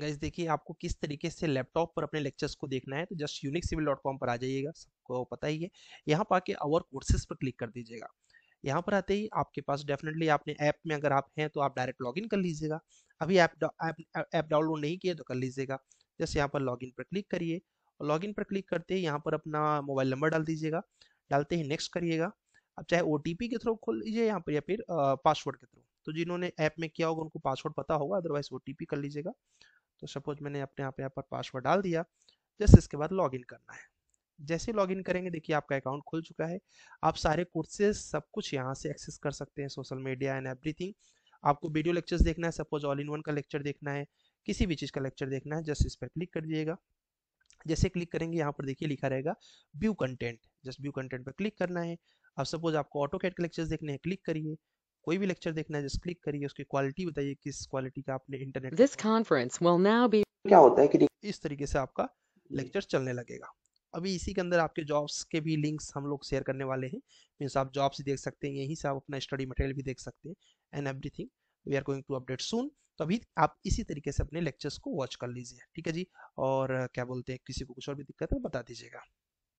gas देखिए आपको किस तरीके से लैपटॉप पर अपने लेक्चर्स को देखना है तो just unique civil dot com पर आ जाइएगा सबको पता ही है यहाँ पर आके अवर कोर्सेज पर क्लिक कर दीजिएगा यहाँ पर आते ही आपके पास डेफिनेटली आपने ऐप में अगर आप हैं तो आप डायरेक्ट लॉगिन कर लीजिएगा अभी ऐप ऐप डाउनलोड नहीं किया तो कर लीजिएगा जस्ट यहाँ पर लॉगिन पर क्लिक करिए और लॉगिन पर क्लिक करते ही यहाँ पर अपना मोबाइल नंबर डाल दीजिएगा डालते ही नेक्स्ट करिएगा आप चाहे ओ के थ्रू खोल लीजिए यहाँ पर या फिर पासवर्ड के थ्रू तो जिन्होंने ऐप में किया होगा उनको पासवर्ड पता होगा अदरवाइज ओ कर लीजिएगा तो सपोज मैंने अपने आप यहाँ पर पासवर्ड डाल दिया जस्ट इसके बाद लॉगिन करना है जैसे लॉगिन करेंगे देखिए आपका अकाउंट खुल चुका है आप सारे कोर्सेज सब कुछ यहाँ से एक्सेस कर सकते हैं सोशल मीडिया एंड एवरीथिंग आपको वीडियो लेक्चर्स देखना है सपोज ऑल इन वन का लेक्चर देखना है किसी भी चीज़ का लेक्चर देखना है जस्ट इस पर क्लिक कर दीजिएगा जैसे क्लिक करेंगे यहाँ पर देखिए लिखा रहेगा view content just view content पर क्लिक करना है अब सपोज आपको ऑटो कैट के लेक्चर्स देखने हैं क्लिक करिए कोई भी लेक्चर देखना है जस्ट क्लिक करिए उसकी क्वालिटी बताइए किस क्वालिटी का आपने internet this conference will now be क्या होता है कि इस तरीके से आपका लेक्चर चलने लगेगा अभी इसी के अंदर आपके जॉब्स के भी लिंक्स हम लोग शेयर करने वाले हैं मीन्स आप जॉब्स देख सकते हैं यहीं से आप अपना स्टडी मटेरियल भी देख सकते हैं and everything we are going to update soon तो अभी आप इसी तरीके से अपने लेक्चर्स को वॉच कर लीजिए ठीक है जी और क्या बोलते हैं किसी को कुछ और भी दिक्कत है बता दीजिएगा